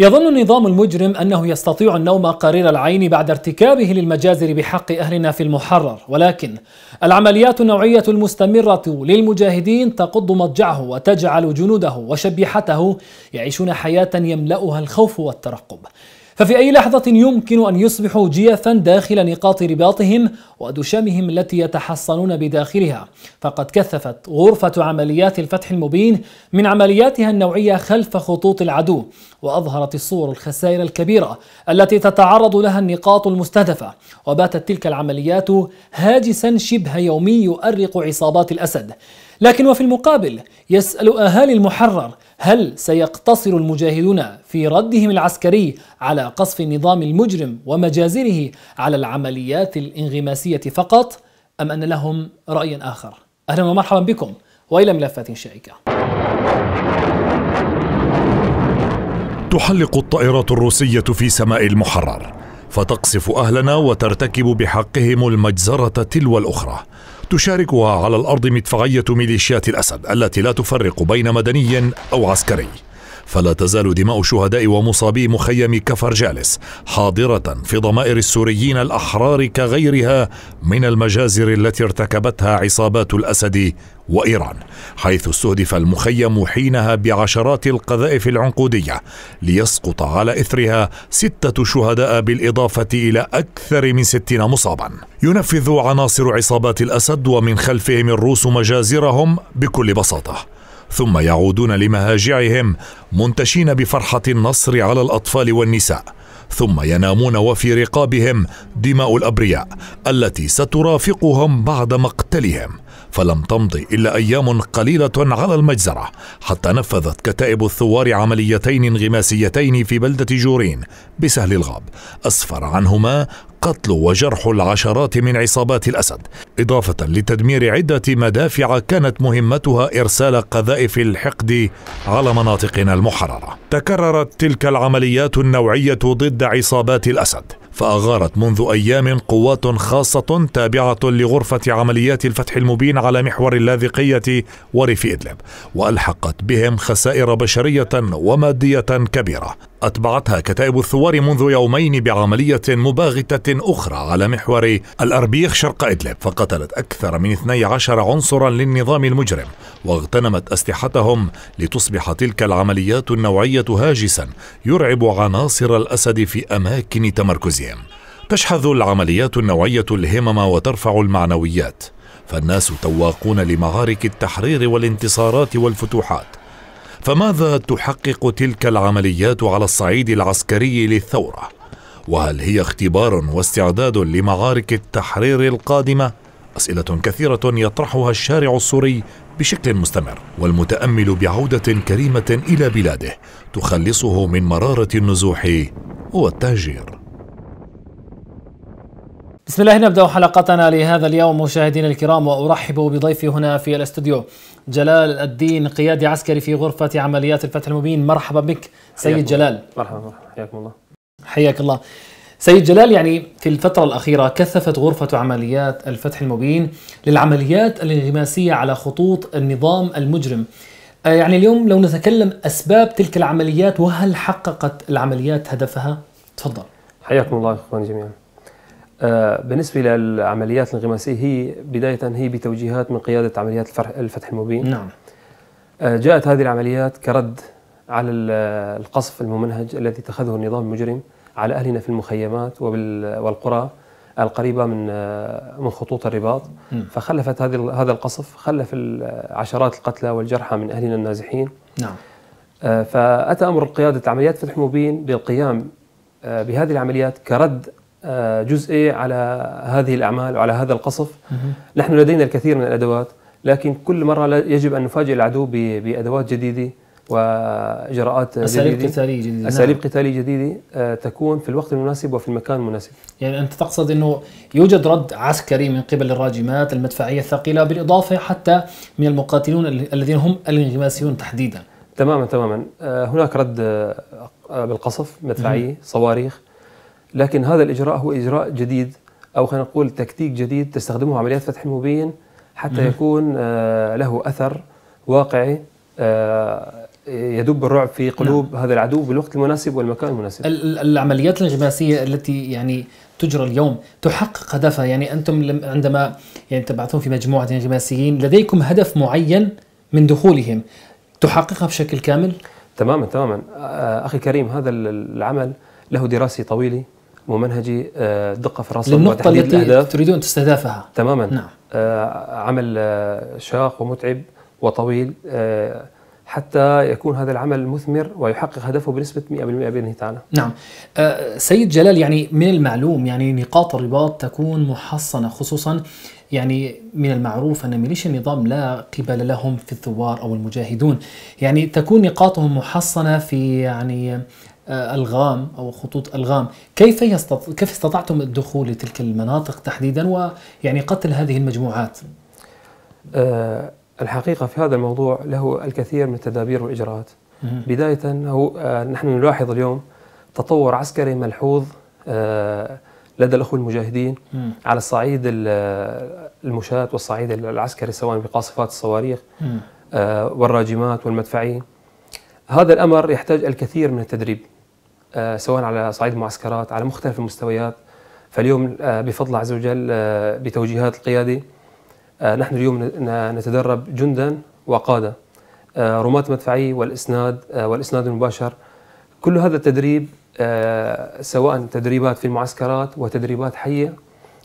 يظن النظام المجرم أنه يستطيع النوم قرير العين بعد ارتكابه للمجازر بحق أهلنا في المحرر ولكن العمليات النوعية المستمرة للمجاهدين تقض مضجعه وتجعل جنوده وشبيحته يعيشون حياة يملأها الخوف والترقب ففي أي لحظة يمكن أن يصبحوا جيفا داخل نقاط رباطهم ودشمهم التي يتحصنون بداخلها فقد كثفت غرفة عمليات الفتح المبين من عملياتها النوعية خلف خطوط العدو وأظهرت الصور الخسائر الكبيرة التي تتعرض لها النقاط المستهدفة وباتت تلك العمليات هاجسا شبه يومي يؤرق عصابات الأسد لكن وفي المقابل يسأل أهالي المحرر هل سيقتصر المجاهدون في ردهم العسكري على قصف النظام المجرم ومجازره على العمليات الانغماسية فقط أم أن لهم رأي آخر أهلا ومرحبا بكم وإلى ملفات شائكة تحلق الطائرات الروسية في سماء المحرر فتقصف أهلنا وترتكب بحقهم المجزرة تلو الأخرى تشاركها على الأرض مدفعية ميليشيات الأسد التي لا تفرق بين مدني أو عسكري فلا تزال دماء شهداء ومصابي مخيم كفر جالس حاضرة في ضمائر السوريين الأحرار كغيرها من المجازر التي ارتكبتها عصابات الأسد وإيران حيث استهدف المخيم حينها بعشرات القذائف العنقودية ليسقط على إثرها ستة شهداء بالإضافة إلى أكثر من ستين مصابا ينفذ عناصر عصابات الأسد ومن خلفهم الروس مجازرهم بكل بساطة ثم يعودون لمهاجعهم منتشين بفرحه النصر على الاطفال والنساء ثم ينامون وفي رقابهم دماء الابرياء التي سترافقهم بعد مقتلهم فلم تمض الا ايام قليله على المجزره حتى نفذت كتائب الثوار عمليتين انغماسيتين في بلده جورين بسهل الغاب اسفر عنهما قتل وجرح العشرات من عصابات الأسد إضافة لتدمير عدة مدافع كانت مهمتها إرسال قذائف الحقد على مناطقنا المحررة تكررت تلك العمليات النوعية ضد عصابات الأسد فأغارت منذ أيام قوات خاصة تابعة لغرفة عمليات الفتح المبين على محور اللاذقية وريف إدلب وألحقت بهم خسائر بشرية ومادية كبيرة أتبعتها كتائب الثوار منذ يومين بعملية مباغتة أخرى على محور الأربيخ شرق إدلب فقتلت أكثر من 12 عنصرا للنظام المجرم واغتنمت أسلحتهم لتصبح تلك العمليات النوعية هاجسا يرعب عناصر الأسد في أماكن تمركزهم تشحذ العمليات النوعية الهمم وترفع المعنويات فالناس تواقون لمعارك التحرير والانتصارات والفتوحات فماذا تحقق تلك العمليات على الصعيد العسكري للثوره وهل هي اختبار واستعداد لمعارك التحرير القادمه اسئله كثيره يطرحها الشارع السوري بشكل مستمر والمتامل بعوده كريمه الى بلاده تخلصه من مراره النزوح والتهجير بسم الله نبدأ حلقتنا لهذا اليوم مشاهدينا الكرام وأرحب بضيفي هنا في الاستوديو جلال الدين قيادي عسكري في غرفة عمليات الفتح المبين مرحبا بك سيد جلال مرحبا مرحبا حياكم الله حياك الله سيد جلال يعني في الفترة الأخيرة كثفت غرفة عمليات الفتح المبين للعمليات الانغماسية على خطوط النظام المجرم آه، يعني اليوم لو نتكلم أسباب تلك العمليات وهل حققت العمليات هدفها؟ تفضل حياكم الله إخواني جميعا آه، بالنسبة للعمليات الانغماسية هي بداية هي بتوجيهات من قيادة عمليات الفتح المبين نعم آه، جاءت هذه العمليات كرد على القصف الممنهج الذي اتخذه النظام المجرم على أهلنا في المخيمات والقرى القريبة من آه، من خطوط الرباط م. فخلفت هذه هذا القصف خلف عشرات القتلى والجرحى من أهلنا النازحين نعم فأتى أمر قيادة عمليات فتح مبين بالقيام بهذه العمليات كرد آه، جزئي على هذه الأعمال وعلى هذا القصف نحن لدينا الكثير من الأدوات لكن كل مرة يجب أن نفاجئ العدو بأدوات جديدة واجراءات اساليب جديده قتاليه جديده نعم. اساليب نعم. قتاليه جديده آه، تكون في الوقت المناسب وفي المكان المناسب يعني انت تقصد انه يوجد رد عسكري من قبل الراجمات المدفعيه الثقيله بالاضافه حتى من المقاتلون الذين هم الانغماسيون تحديدا تماما تماما آه، هناك رد بالقصف مدفعيه صواريخ لكن هذا الإجراء هو إجراء جديد أو خلينا نقول تكتيك جديد تستخدمه عمليات فتح مبين حتى يكون آه، له أثر واقعي آه، يدب الرعب في قلوب نعم. هذا العدو بالوقت المناسب والمكان المناسب العمليات الانغماسية التي يعني تجرى اليوم تحقق هدفها يعني أنتم عندما يعني تبعثون في مجموعة انغماسيين لديكم هدف معين من دخولهم تحققها بشكل كامل؟ تماما تماما آه، أخي كريم هذا العمل له دراسة طويلة ومنهجي آه، دقه في الرصد للنقطه التي الأهداف. تريدون تستهدفها تماما نعم. آه، عمل آه، شاق ومتعب وطويل حتى يكون هذا العمل مثمر ويحقق هدفه بنسبة 100% بإذنه تعالى نعم سيد جلال يعني من المعلوم يعني نقاط الرباط تكون محصنة خصوصا يعني من المعروف أن ميليشيا النظام لا قبل لهم في الثوار أو المجاهدون يعني تكون نقاطهم محصنة في يعني آه، ألغام أو خطوط ألغام كيف يستط... كيف استطعتم الدخول لتلك المناطق تحديدا ويعني قتل هذه المجموعات أه الحقيقة في هذا الموضوع له الكثير من التدابير والإجراءات بداية هو أه نحن نلاحظ اليوم تطور عسكري ملحوظ أه لدى الأخوة المجاهدين مم. على الصعيد المشاة والصعيد العسكري سواء بقاصفات الصواريخ آه، والراجمات والمدفعين هذا الأمر يحتاج الكثير من التدريب آه، سواء على صعيد المعسكرات على مختلف المستويات فاليوم آه، بفضل الله عز وجل آه، بتوجيهات القيادة نحن اليوم نتدرب جندا وقادة رماة مدفعية والإسناد والإسناد المباشر كل هذا التدريب سواء تدريبات في المعسكرات وتدريبات حية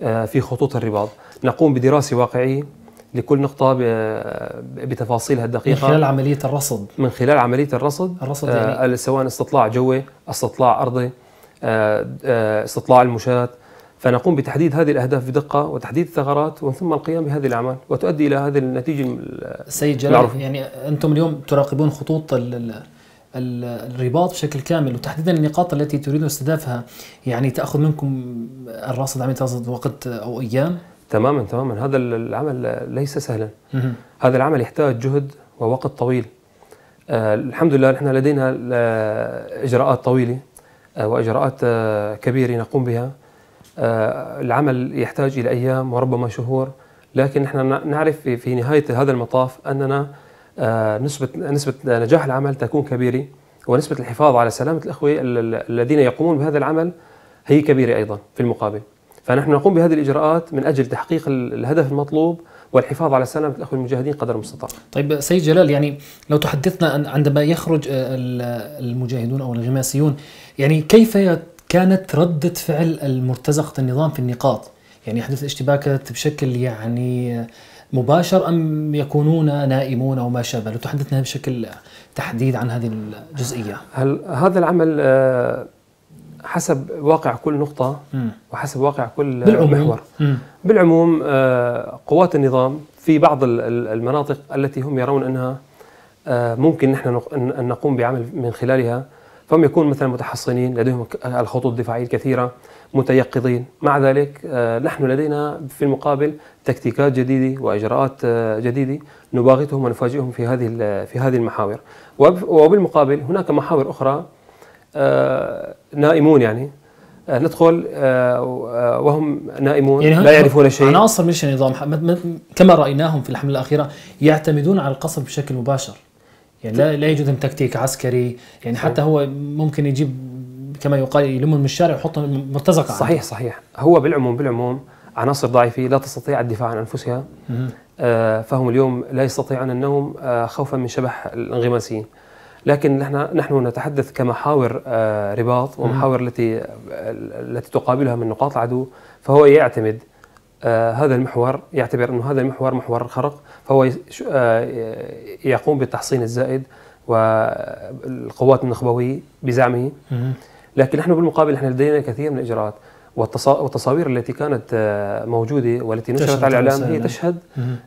في خطوط الرباط نقوم بدراسة واقعية لكل نقطة بتفاصيلها الدقيقة من خلال عملية الرصد من خلال عملية الرصد الرصد آه، يعني سواء استطلاع جوي، استطلاع أرضي، آه، آه، استطلاع المشاة فنقوم بتحديد هذه الأهداف بدقة وتحديد الثغرات ومن ثم القيام بهذه الأعمال وتؤدي إلى هذه النتيجة سيد جلال المعروفة. يعني أنتم اليوم تراقبون خطوط الرباط بشكل كامل وتحديدا النقاط التي تريدون استهدافها يعني تأخذ منكم الرصد عملية الرصد وقت أو أيام؟ تماما تماما هذا العمل ليس سهلا هذا العمل يحتاج جهد ووقت طويل آه الحمد لله نحن لدينا آه، اجراءات طويله آه واجراءات آه كبيره نقوم بها آه، العمل يحتاج الى ايام وربما شهور لكن نحن نعرف في, في نهايه هذا المطاف اننا آه، نسبه نسبه نجاح العمل تكون كبيره ونسبه الحفاظ على سلامه الاخوه الذين يقومون بهذا العمل هي كبيره ايضا في المقابل فنحن نقوم بهذه الاجراءات من اجل تحقيق الهدف المطلوب والحفاظ على سلامه الاخوه المجاهدين قدر المستطاع. طيب سيد جلال يعني لو تحدثنا عندما يخرج المجاهدون او الغماسيون يعني كيف كانت رده فعل المرتزقه النظام في النقاط؟ يعني يحدث اشتباكات بشكل يعني مباشر ام يكونون نائمون او ما شابه؟ لو تحدثنا بشكل تحديد عن هذه الجزئيه. هل هذا العمل آه، حسب واقع كل نقطة وحسب واقع كل بالعموم. محور بالعموم آه، قوات النظام في بعض المناطق التي هم يرون أنها آه، ممكن نحن أن نقوم بعمل من خلالها فهم يكون مثلا متحصنين لديهم الخطوط الدفاعية الكثيرة متيقظين مع ذلك آه، نحن لدينا في المقابل تكتيكات جديدة وإجراءات جديدة نباغتهم ونفاجئهم في هذه في هذه المحاور وبالمقابل هناك محاور أخرى آه، نائمون يعني آه، ندخل آه، وهم نائمون يعني لا يعرفون شيء عناصر ميليشيا النظام كما رايناهم في الحمله الاخيره يعتمدون على القصف بشكل مباشر يعني لا لا يوجد تكتيك عسكري يعني حتى هو ممكن يجيب كما يقال يلمهم من الشارع ويحطهم مرتزقه صحيح عنه. صحيح هو بالعموم بالعموم عناصر ضعيفه لا تستطيع الدفاع عن انفسها آه فهم اليوم لا يستطيعون النوم آه خوفا من شبح الانغماسيين لكن نحن نحن نتحدث كمحاور آه، رباط ومحاور التي آه، التي تقابلها من نقاط العدو فهو يعتمد آه، هذا المحور يعتبر انه هذا المحور محور الخرق فهو يقوم بالتحصين الزائد والقوات النخبويه بزعمه لكن نحن بالمقابل نحن لدينا كثير من الاجراءات والتصاوير التي كانت آه، موجوده والتي نشرت على الاعلام هي نعم. تشهد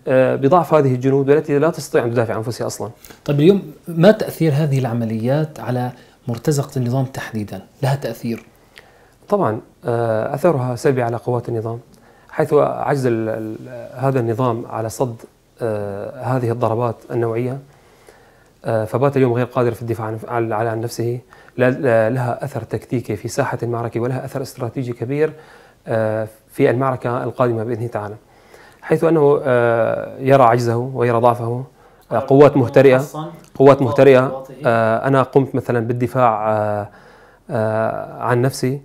آه، بضعف هذه الجنود والتي لا تستطيع ان تدافع عن انفسها اصلا. طيب اليوم ما تاثير هذه العمليات على مرتزقه النظام تحديدا؟ لها تاثير؟ طبعا آه، اثرها سلبي على قوات النظام حيث عجز هذا النظام على صد هذه الضربات النوعيه آه، فبات اليوم غير قادر في الدفاع عن نفسه لها اثر تكتيكي في ساحه المعركه ولها اثر استراتيجي كبير آه، في المعركه القادمه باذن تعالى حيث انه آه، يرى عجزه ويرى ضعفه قوات مهترئه قوات مهترئه انا قمت مثلا بالدفاع عن نفسي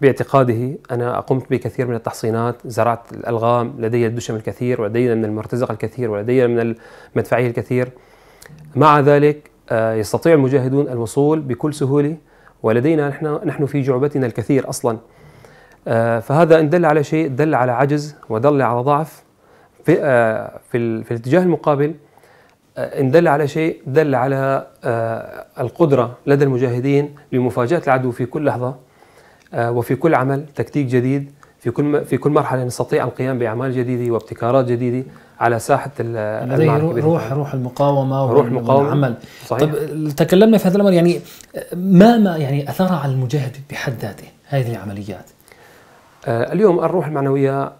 باعتقاده انا قمت بكثير من التحصينات، زرعت الالغام، لدي الدشم الكثير ولدي من المرتزقه الكثير ولدي من المدفعيه الكثير مع ذلك آه، يستطيع المجاهدون الوصول بكل سهوله ولدينا نحن نحن في جعبتنا الكثير اصلا آه، فهذا ان دل على شيء دل على عجز ودل على ضعف في آه، في, في الاتجاه المقابل ان دل على شيء دل على القدره لدى المجاهدين لمفاجاه العدو في كل لحظه وفي كل عمل تكتيك جديد في كل في كل مرحله نستطيع القيام باعمال جديده وابتكارات جديده على ساحه لديه روح روح المقاومه روح المقاومه والعمل صحيح. طب تكلمنا في هذا الامر يعني ما ما يعني اثرها على المجاهد بحد ذاته هذه العمليات آه اليوم الروح المعنويه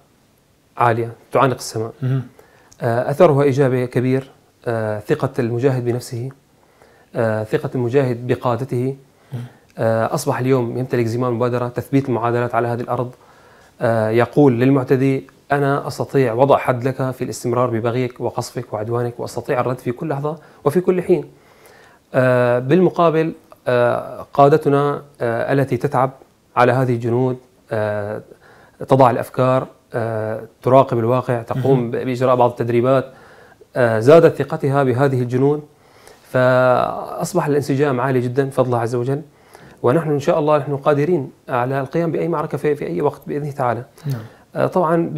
عاليه تعانق السماء آه اثرها ايجابي كبير آه ثقه المجاهد بنفسه آه، ثقه المجاهد بقادته آه، اصبح اليوم يمتلك زمام مبادره تثبيت المعادلات على هذه الارض آه، يقول للمعتدي أنا أستطيع وضع حد لك في الاستمرار ببغيك وقصفك وعدوانك وأستطيع الرد في كل لحظة وفي كل حين آه، بالمقابل آه، قادتنا التي تتعب على هذه الجنود تضع الأفكار تراقب الواقع تقوم بإجراء بعض التدريبات زادت ثقتها بهذه الجنود فأصبح الانسجام عالي جدا فضل الله عز وجل ونحن إن شاء الله نحن قادرين على القيام بأي معركة في, في أي وقت بإذنه تعالى نعم. آه، طبعا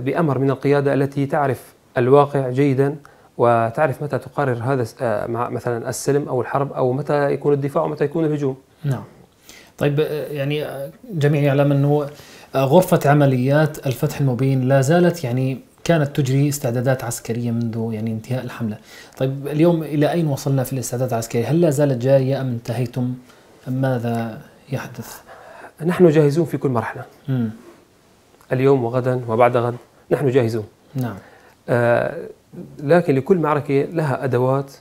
بأمر من القيادة التي تعرف الواقع جيدا وتعرف متى تقرر هذا آه، مثلا السلم أو الحرب أو متى يكون الدفاع ومتى يكون الهجوم نعم طيب آه، يعني جميع يعلم أنه غرفة عمليات الفتح المبين لا زالت يعني كانت تجري استعدادات عسكرية منذ يعني انتهاء الحملة طيب اليوم إلى أين وصلنا في الاستعداد العسكري هل لا زالت جاية أم انتهيتم ماذا يحدث؟ نحن جاهزون في كل مرحلة مم. اليوم وغدا وبعد غد نحن جاهزون نعم آه لكن لكل معركة لها أدوات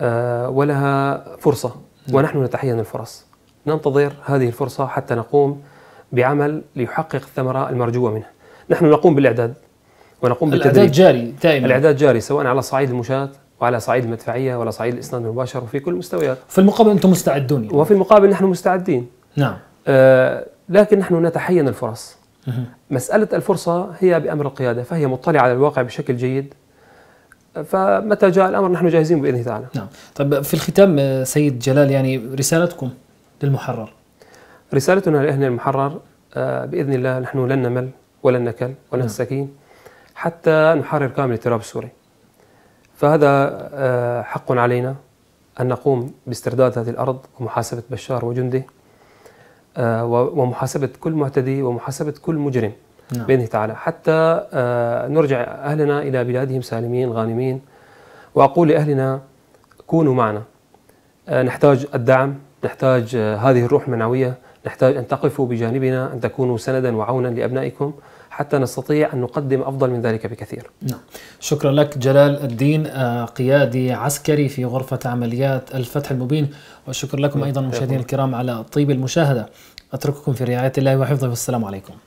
آه ولها فرصة نعم. ونحن نتحين الفرص ننتظر هذه الفرصة حتى نقوم بعمل ليحقق الثمرة المرجوة منه نحن نقوم بالإعداد ونقوم بالتدريب الإعداد جاري دائما الإعداد جاري سواء على صعيد المشاة وعلى صعيد المدفعيه وعلى صعيد الاسناد المباشر وفي كل المستويات. في المقابل انتم مستعدون يعني. وفي المقابل نحن مستعدين. نعم. آه لكن نحن نتحين الفرص. مه. مساله الفرصه هي بامر القياده فهي مطلعه على الواقع بشكل جيد. فمتى جاء الامر نحن جاهزين باذن تعالى. نعم. طيب في الختام آه، سيد جلال يعني رسالتكم للمحرر. رسالتنا لاهل المحرر آه باذن الله نحن لن نمل ولن نكل ولن نعم. نستكين حتى نحرر كامل التراب السوري. فهذا آه، حق علينا أن نقوم باسترداد هذه الأرض ومحاسبة بشار وجنده آه، ومحاسبة كل معتدي ومحاسبة كل مجرم نعم. بإذنه تعالى حتى آه، نرجع أهلنا إلى بلادهم سالمين غانمين وأقول لأهلنا كونوا معنا نحتاج الدعم نحتاج هذه الروح المعنوية نحتاج أن تقفوا بجانبنا أن تكونوا سندا وعونا لأبنائكم حتى نستطيع أن نقدم أفضل من ذلك بكثير نعم. شكرا لك جلال الدين آه، قيادي عسكري في غرفة عمليات الفتح المبين وشكرا لكم نعم. أيضا مشاهدينا الكرام على طيب المشاهدة أترككم في رعاية الله وحفظه والسلام عليكم